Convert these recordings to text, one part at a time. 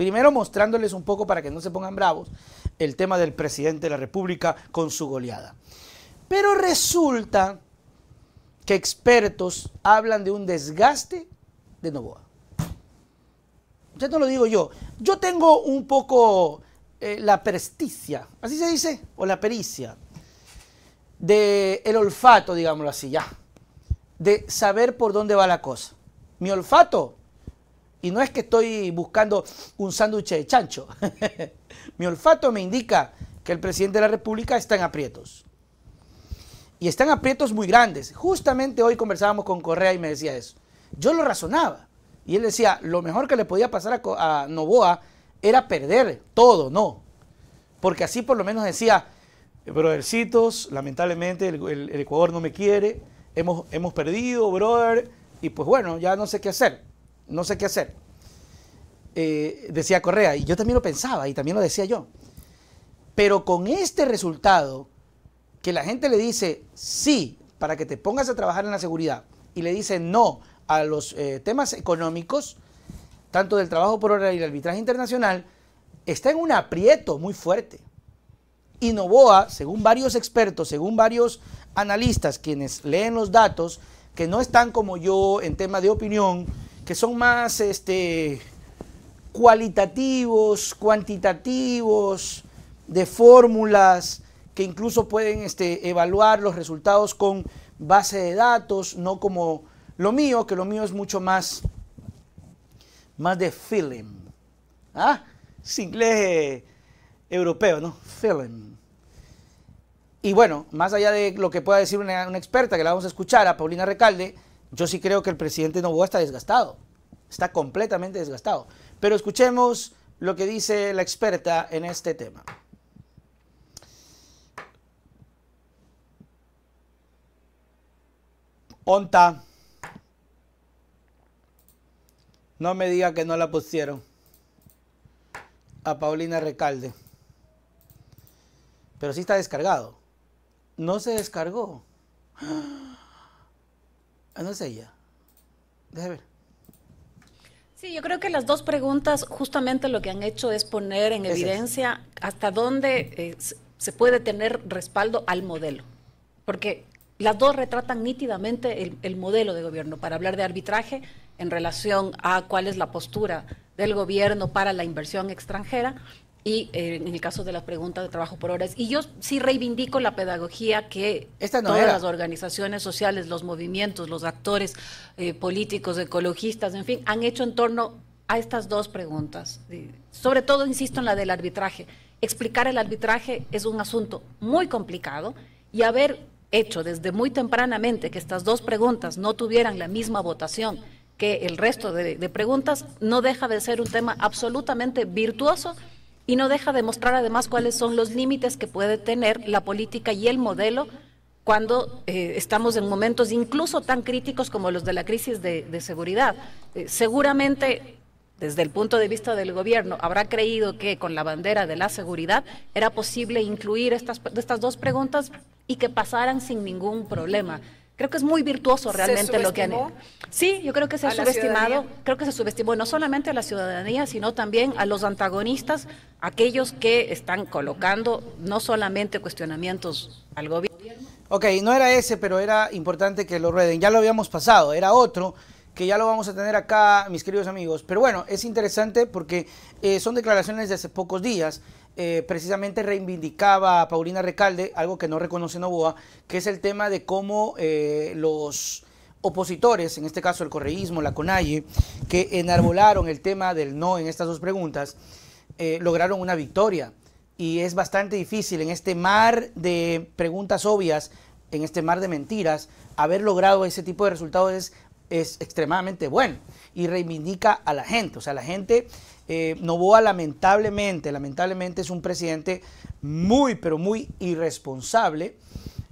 Primero mostrándoles un poco para que no se pongan bravos el tema del presidente de la República con su goleada. Pero resulta que expertos hablan de un desgaste de Novoa. Ya no lo digo yo. Yo tengo un poco eh, la presticia, así se dice, o la pericia, de el olfato, digámoslo así, ya, de saber por dónde va la cosa. Mi olfato y no es que estoy buscando un sándwich de chancho. Mi olfato me indica que el presidente de la República está en aprietos. Y están aprietos muy grandes. Justamente hoy conversábamos con Correa y me decía eso. Yo lo razonaba. Y él decía, lo mejor que le podía pasar a, Novoa era perder todo, no. Porque así por lo menos decía, brothercitos, lamentablemente el, Ecuador no me quiere, hemos, hemos perdido, brother, y pues bueno, ya no sé qué hacer no sé qué hacer. Eh, decía Correa, y yo también lo pensaba, y también lo decía yo. Pero con este resultado, que la gente le dice sí para que te pongas a trabajar en la seguridad, y le dice no a los eh, temas económicos, tanto del trabajo por hora y el arbitraje internacional, está en un aprieto muy fuerte. Y Novoa, según varios expertos, según varios analistas quienes leen los datos, que no están como yo en tema de opinión, que son más este, cualitativos, cuantitativos, de fórmulas, que incluso pueden este, evaluar los resultados con base de datos, no como lo mío, que lo mío es mucho más, más de film. ¿Ah? Es inglés eh, europeo, ¿no? Film. Y bueno, más allá de lo que pueda decir una experta, que la vamos a escuchar, a Paulina Recalde, yo sí creo que el presidente Novoa está desgastado, está completamente desgastado. Pero escuchemos lo que dice la experta en este tema. Onta, no me diga que no la pusieron a Paulina Recalde. Pero sí está descargado. No se descargó. ¡Ah! Ah, no sé ella. ver. Sí, yo creo que las dos preguntas justamente lo que han hecho es poner en evidencia hasta dónde eh, se puede tener respaldo al modelo. Porque las dos retratan nítidamente el, modelo de gobierno para hablar de arbitraje en relación a cuál es la postura del gobierno para la inversión extranjera y eh, en el caso de las preguntas de trabajo por horas. Y yo sí reivindico la pedagogía que todas las organizaciones sociales, los movimientos, los actores eh, políticos, ecologistas, en fin, han hecho en torno a estas dos preguntas. Sobre todo, insisto, en la del arbitraje. Explicar el arbitraje es un asunto muy complicado y haber hecho desde muy tempranamente que estas dos preguntas no tuvieran la misma votación que el resto de preguntas no deja de ser un tema absolutamente virtuoso y no deja de mostrar además cuáles son los límites que puede tener la política y el modelo cuando eh, estamos en momentos incluso tan críticos como los de la crisis de, seguridad. Eh, seguramente, desde el punto de vista del gobierno, habrá creído que con la bandera de la seguridad era posible incluir estas, estas dos preguntas y que pasaran sin ningún problema. Creo que es muy virtuoso realmente lo que han hecho. Sí, yo creo que se ha subestimado, creo que se subestimó no solamente a la ciudadanía, sino también a los antagonistas, aquellos que están colocando no solamente cuestionamientos al gobierno. Ok, no era ese, pero era importante que lo rueden. Ya lo habíamos pasado, era otro que ya lo vamos a tener acá, mis queridos amigos. Pero bueno, es interesante porque eh, son declaraciones de hace pocos días. Eh, precisamente reivindicaba Paulina Recalde, algo que no reconoce Novoa, que es el tema de cómo eh, los opositores, en este caso el correísmo, la CONAIE, que enarbolaron el tema del no en estas dos preguntas, eh, lograron una victoria. Y es bastante difícil en este mar de preguntas obvias, en este mar de mentiras, haber logrado ese tipo de resultados es, es extremadamente bueno y reivindica a la gente. O sea, la gente eh, Novoa lamentablemente, lamentablemente es un presidente muy, pero muy irresponsable.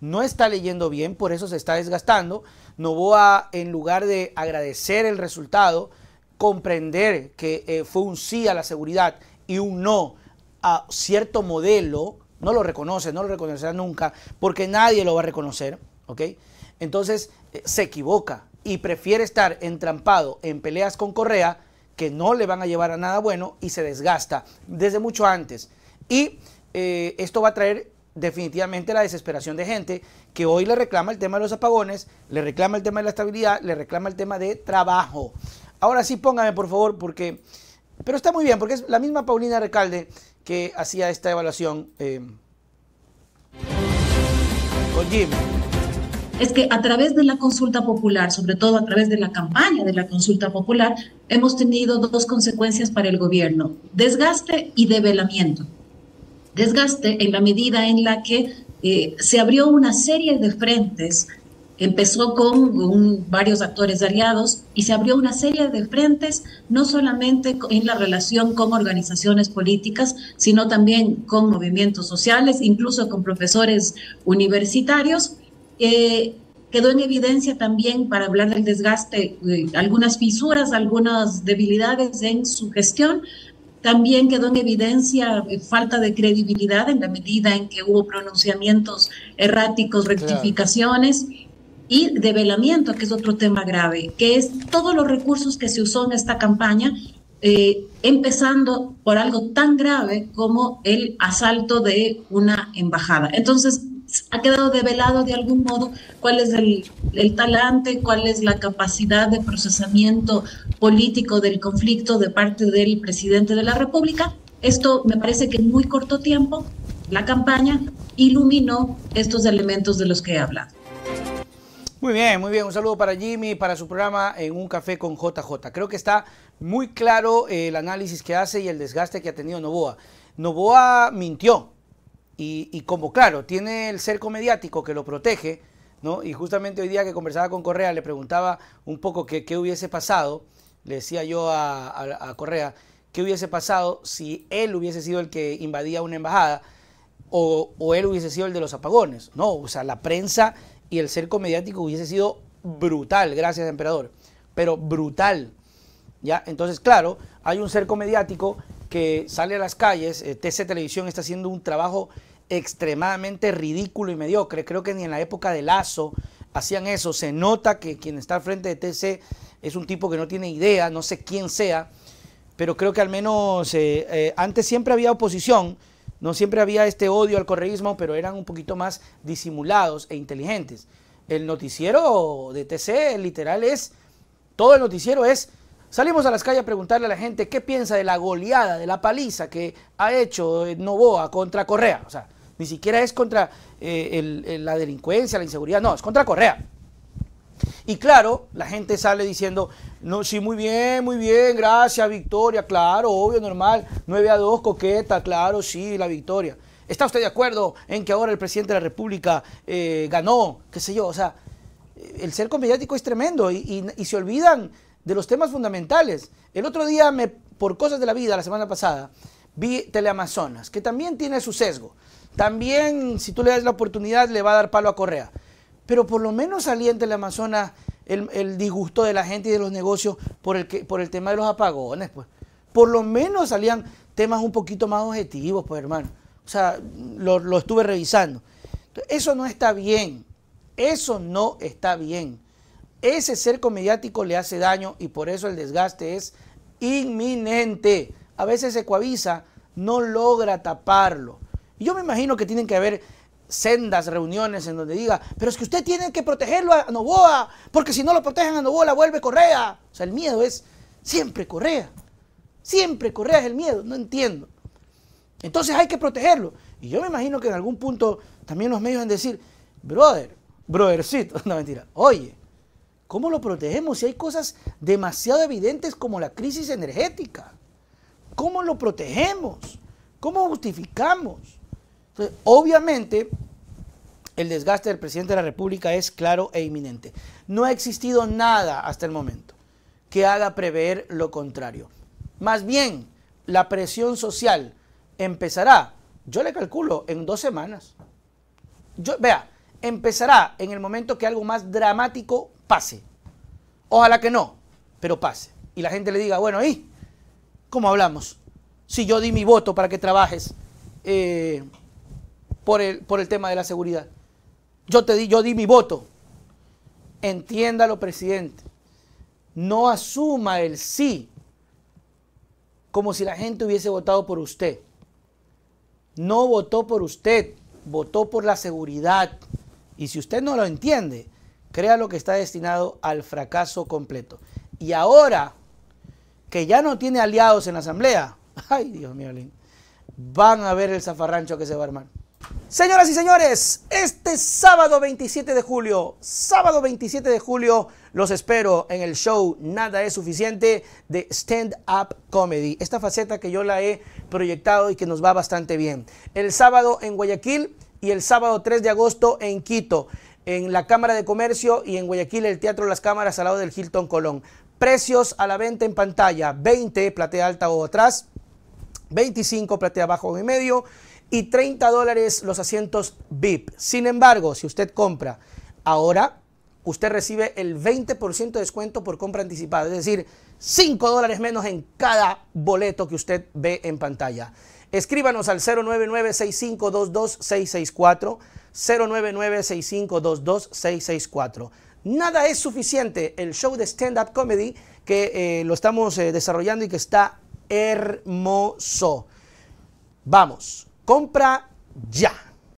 No está leyendo bien, por eso se está desgastando. Novoa, en lugar de agradecer el resultado, comprender que eh, fue un sí a la seguridad y un no a cierto modelo, no lo reconoce, no lo reconocerá nunca, porque nadie lo va a reconocer, ¿ok? Entonces eh, se equivoca y prefiere estar entrampado en peleas con Correa que no le van a llevar a nada bueno y se desgasta desde mucho antes. Y eh, esto va a traer definitivamente la desesperación de gente que hoy le reclama el tema de los apagones, le reclama el tema de la estabilidad, le reclama el tema de trabajo. Ahora sí, póngame por favor, porque... Pero está muy bien, porque es la misma Paulina Recalde que hacía esta evaluación eh, con Jim es que a través de la consulta popular, sobre todo a través de la campaña de la consulta popular, hemos tenido dos consecuencias para el gobierno, desgaste y develamiento. Desgaste en la medida en la que eh, se abrió una serie de frentes, empezó con varios actores aliados y se abrió una serie de frentes, no solamente en la relación con organizaciones políticas, sino también con movimientos sociales, incluso con profesores universitarios quedó en evidencia también para hablar del desgaste eh, algunas fisuras, algunas debilidades en su gestión. También quedó en evidencia eh, falta de credibilidad en la medida en que hubo pronunciamientos erráticos, rectificaciones y develamiento, que es otro tema grave, que es todos los recursos que se usó en esta campaña, eh, empezando por algo tan grave como el asalto de una embajada. Entonces, ha quedado develado de algún modo cuál es el, el, talante, cuál es la capacidad de procesamiento político del conflicto de parte del presidente de la República. Esto me parece que en muy corto tiempo la campaña iluminó estos elementos de los que he hablado. Muy bien, muy bien. Un saludo para Jimmy, para su programa en Un Café con JJ. Creo que está muy claro el análisis que hace y el desgaste que ha tenido Novoa. Novoa mintió, y, como claro, tiene el cerco mediático que lo protege, ¿no? Y justamente hoy día que conversaba con Correa, le preguntaba un poco qué, hubiese pasado, le decía yo a, Correa, qué hubiese pasado si él hubiese sido el que invadía una embajada o, o, él hubiese sido el de los apagones, ¿no? O sea, la prensa y el cerco mediático hubiese sido brutal, gracias, emperador, pero brutal, ¿ya? Entonces, claro, hay un cerco mediático que sale a las calles, eh, TC Televisión está haciendo un trabajo extremadamente ridículo y mediocre. Creo que ni en la época de Lazo hacían eso. Se nota que quien está al frente de TC es un tipo que no tiene idea, no sé quién sea, pero creo que al menos eh, eh, antes siempre había oposición, no siempre había este odio al correísmo, pero eran un poquito más disimulados e inteligentes. El noticiero de TC literal es, todo el noticiero es Salimos a las calles a preguntarle a la gente qué piensa de la goleada, de la paliza que ha hecho Novoa contra Correa. O sea, ni siquiera es contra eh, la delincuencia, la inseguridad, no, es contra Correa. Y claro, la gente sale diciendo, no, sí, muy bien, muy bien, gracias, victoria, claro, obvio, normal, 9 a 2, coqueta, claro, sí, la victoria. ¿Está usted de acuerdo en que ahora el presidente de la República eh, ganó? ¿Qué sé yo? O sea, el cerco mediático es tremendo y, se olvidan de los temas fundamentales. El otro día, por cosas de la vida, la semana pasada, Vi Teleamazonas, que también tiene su sesgo. También, si tú le das la oportunidad, le va a dar palo a Correa. Pero por lo menos salía en Teleamazonas el, el disgusto de la gente y de los negocios por el, por el tema de los apagones, pues. Por lo menos salían temas un poquito más objetivos, pues, hermano. O sea, lo, estuve revisando. eso no está bien. Eso no está bien. Ese cerco mediático le hace daño y por eso el desgaste es inminente. A veces se coavisa no logra taparlo. Y yo me imagino que tienen que haber sendas, reuniones en donde diga, pero es que usted tiene que protegerlo a Novoa, porque si no lo protegen a Novoa la vuelve Correa. O sea, el miedo es siempre Correa. Siempre Correa es el miedo, no entiendo. Entonces hay que protegerlo. Y yo me imagino que en algún punto también los medios van a decir, brother, brothercito, no mentira, oye, ¿cómo lo protegemos si hay cosas demasiado evidentes como la crisis energética? ¿Cómo lo protegemos? ¿Cómo justificamos? obviamente, el desgaste del presidente de la República es claro e inminente. No ha existido nada hasta el momento que haga prever lo contrario. Más bien, la presión social empezará, yo le calculo, en dos semanas. Yo, vea, empezará en el momento que algo más dramático pase. Ojalá que no, pero pase. Y la gente le diga, bueno, ¿y? ¿cómo hablamos, si yo di mi voto para que trabajes eh, por, el, por el tema de la seguridad. Yo te di, yo di mi voto. Entiéndalo, presidente. No asuma el sí como si la gente hubiese votado por usted. No votó por usted, votó por la seguridad. Y si usted no lo entiende, crea lo que está destinado al fracaso completo. Y ahora que ya no tiene aliados en la asamblea, ay Dios mío, van a ver el zafarrancho que se va a armar. Señoras y señores, este sábado 27 de julio, sábado 27 de julio, los espero en el show Nada es suficiente de Stand Up Comedy. Esta faceta que yo la he proyectado y que nos va bastante bien. El sábado en Guayaquil y el sábado 3 de agosto en Quito en la Cámara de Comercio y en Guayaquil el Teatro Las Cámaras al lado del Hilton Colón. Precios a la venta en pantalla, 20 platea alta o atrás, 25 platea abajo o en medio y 30 dólares los asientos VIP. Sin embargo, si usted compra ahora, usted recibe el 20% de descuento por compra anticipada, es decir, 5 dólares menos en cada boleto que usted ve en pantalla. Escríbanos al 099 0996522664. 099 Nada es suficiente. El show de stand-up comedy que eh, lo estamos eh, desarrollando y que está hermoso. Vamos, compra ya.